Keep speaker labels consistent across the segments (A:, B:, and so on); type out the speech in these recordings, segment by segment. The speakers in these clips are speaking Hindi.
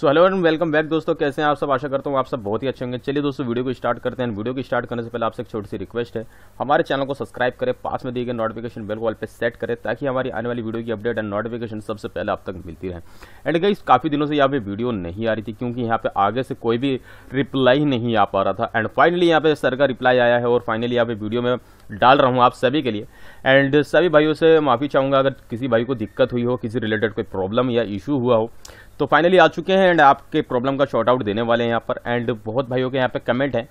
A: so hello and welcome back दोस्तों कैसे हैं आप सब आशा करता हूँ आप सब बहुत ही अच्छे होंगे चलिए दोस्तों वीडियो को स्टार्ट करते हैं वीडियो को स्टार्ट करने से पहले आपसे एक छोटी सी रिक्वेस्ट है हमारे चैनल को सब्सक्राइब करें पास में दिए गए नोटिफिकेशन बेल कॉल पर सेट करें ताकि हमारी आने वाली वीडियो की अपडेट एंड नोटिफिकेशन सबसे पहले आप तक मिलती रहे एंड गई काफ़ी दिनों से यहाँ पे वीडियो नहीं आ रही थी क्योंकि यहाँ पे आगे से कोई भी रिप्लाई नहीं आ पा रहा था एंड फाइनली यहाँ पे सर का रिप्लाई आया है और फाइनली यहाँ पे वीडियो में डाल रहा हूँ आप सभी के लिए एंड सभी भाइयों से माफ़ी चाहूँगा अगर किसी भाई को दिक्कत हुई हो किसी रिलेटेड कोई प्रॉब्लम या इशू हुआ हो तो फाइनली आ चुके हैं एंड आपके प्रॉब्लम का शॉर्ट आउट देने वाले हैं यहाँ पर एंड बहुत भाइयों के यहाँ पे कमेंट हैं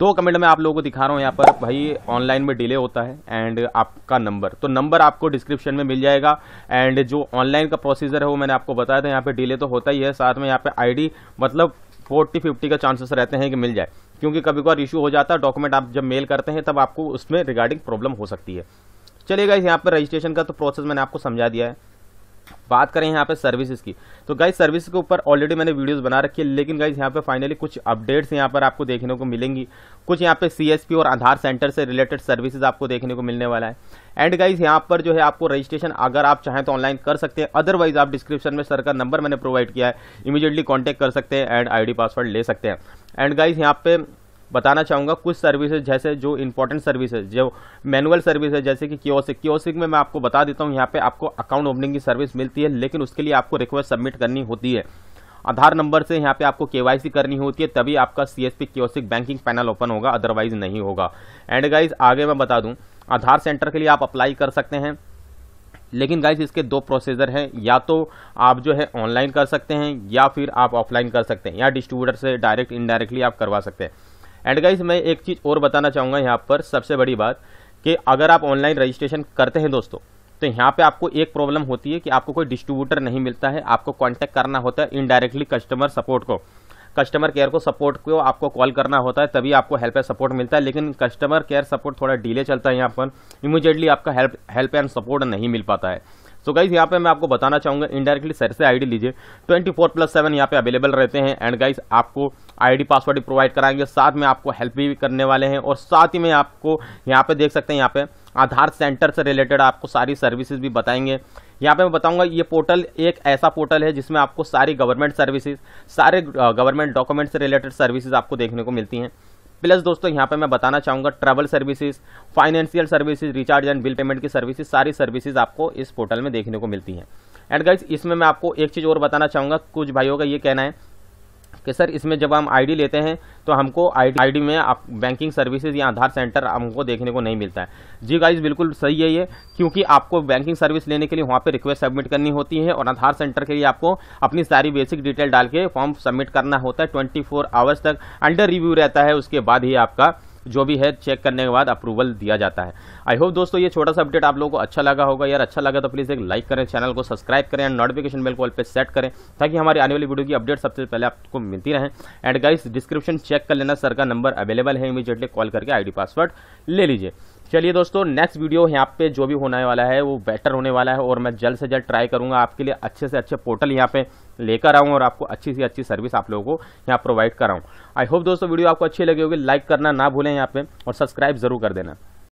A: दो कमेंट मैं आप लोगों को दिखा रहा हूँ यहाँ पर भाई ऑनलाइन में डिले होता है एंड आपका नंबर तो नंबर आपको डिस्क्रिप्शन में मिल जाएगा एंड जो ऑनलाइन का प्रोसीजर है वो मैंने आपको बताया था यहाँ पर डिले तो होता ही है साथ में यहाँ पर आईडी मतलब फोर्टी फिफ्टी का चांसेस रहते हैं कि मिल जाए क्योंकि कभी कभार इशू हो जाता है डॉक्यूमेंट आप जब मेल करते हैं तब आपको उसमें रिगार्डिंग प्रॉब्लम हो सकती है चलेगा यहाँ पर रजिस्ट्रेशन का तो प्रोसेस मैंने आपको समझा दिया है बात करें यहाँ पे सर्विसेज की तो गाइज सर्विस के ऊपर ऑलरेडी मैंने वीडियोस बना रखी है लेकिन गाइज यहाँ पे फाइनली कुछ अपडेट्स यहाँ पर आपको देखने को मिलेंगी कुछ यहाँ पे सीएसपी और आधार सेंटर से रिलेटेड सर्विसेज आपको देखने को मिलने वाला है एंड गाइज यहाँ पर जो है आपको रजिस्ट्रेशन अगर आप चाहें तो ऑनलाइन कर सकते हैं अदरवाइज आप डिस्क्रिप्शन में सर का नंबर मैंने प्रोवाइड किया है इमीडिएटली कॉन्टैक्ट कर सकते हैं एंड आई पासवर्ड ले सकते हैं एंड गाइज यहाँ पे बताना चाहूँगा कुछ सर्विसेज जैसे जो इंपॉर्टेंट सर्विसेज जो मैनुअल सर्विस है जैसे कि क्योसिक क्योसिक में मैं आपको बता देता हूँ यहाँ पे आपको अकाउंट ओपनिंग की सर्विस मिलती है लेकिन उसके लिए आपको रिक्वेस्ट सबमिट करनी होती है आधार नंबर से यहाँ पे आपको केवाईसी करनी होती है तभी आपका C S kiosk banking panel open होगा अदरवाइज नहीं होगा एंड गाइज आगे मैं बता दूँ आधार सेंटर के लिए आप अप्लाई कर सकते हैं लेकिन गाइज इसके दो प्रोसीजर हैं या तो आप जो है ऑनलाइन कर सकते हैं या फिर आप ऑफलाइन कर सकते हैं या डिस्ट्रीब्यूटर से डायरेक्ट इनडायरेक्टली आप करवा सकते हैं एंड गाइज मैं एक चीज़ और बताना चाहूँगा यहाँ पर सबसे बड़ी बात कि अगर आप ऑनलाइन रजिस्ट्रेशन करते हैं दोस्तों तो यहाँ पे आपको एक प्रॉब्लम होती है कि आपको कोई डिस्ट्रीब्यूटर नहीं मिलता है आपको कांटेक्ट करना होता है इनडायरेक्टली कस्टमर सपोर्ट को कस्टमर केयर को सपोर्ट को आपको कॉल करना होता है तभी आपको हेल्प एंड सपोर्ट मिलता है लेकिन कस्टमर केयर सपोर्ट थोड़ा डिले चलता है यहाँ पर इमीजिएटली आपका हेल्प हेल्प एंड सपोर्ट नहीं मिल पाता है सो गाइज यहाँ पे मैं आपको बताना चाहूँगा इनडायरेक्टली सर से आईडी लीजिए 24 फोर प्लस सेवन यहाँ पे अवेलेबल रहते हैं एंड गाइज आपको आईडी पासवर्ड भी प्रोवाइड कराएंगे साथ में आपको हेल्प भी करने वाले हैं और साथ ही में आपको यहाँ पे देख सकते हैं यहाँ पे आधार सेंटर से रिलेटेड आपको सारी सर्विसेज भी बताएंगे यहाँ पे मैं बताऊंगा ये पोर्टल एक ऐसा पोर्टल है जिसमें आपको सारी गवर्नमेंट सर्विसेज सारे गवर्नमेंट डॉक्यूमेंट से रिलेटेड सर्विसेज आपको देखने को मिलती हैं प्लस दोस्तों यहाँ पे मैं बताना चाहूँगा travel services financial services recharge and bill payment की सर्विसेज सारी सर्विसेज आपको इस पोर्टल में देखने को मिलती हैं एंड गाइज इसमें मैं आपको एक चीज़ और बताना चाहूँगा कुछ भाइयों का ये कहना है कि सर इसमें जब हम आईडी लेते हैं तो हमको आईडी में आप बैंकिंग सर्विसेज या आधार सेंटर हमको देखने को नहीं मिलता है जी गाइज बिल्कुल सही है ये क्योंकि आपको बैंकिंग सर्विस लेने के लिए वहाँ पर रिक्वेस्ट सबमिट करनी होती है और आधार सेंटर के लिए आपको अपनी सारी बेसिक डिटेल डाल के फॉर्म सबमिट करना होता है ट्वेंटी आवर्स तक अंडर रिव्यू रहता है उसके बाद ही आपका जो भी है चेक करने के बाद अप्रूवल दिया जाता है आई होप दोस्तों ये छोटा सा अपडेट आप लोगों को अच्छा लगा होगा यार अच्छा लगा तो प्लीज़ एक लाइक करें चैनल को सब्सक्राइब करें एंड नोटिफिकेशन बेल कॉल पर सेट करें ताकि हमारी आने वाली वीडियो की अपडेट सबसे पहले आपको मिलती रहे एंड गाइस डिस्क्रिप्शन चेक कर लेना सर का नंबर अवेलेबल है इमीजिएटली कॉल करके आई पासवर्ड ले लीजिए चलिए दोस्तों नेक्स्ट वीडियो यहाँ पे जो भी होने वाला है वो बेटर होने वाला है और मैं जल्द से जल्द ट्राई करूँगा आपके लिए अच्छे से अच्छे पोर्टल यहाँ पे लेकर आऊँ और आपको अच्छी से अच्छी सर्विस आप लोगों को यहाँ प्रोवाइड कराऊँ आई होप दोस्तों वीडियो आपको अच्छी लगी होगी लाइक करना ना भूलें यहाँ पर और सब्सक्राइब जरूर कर देना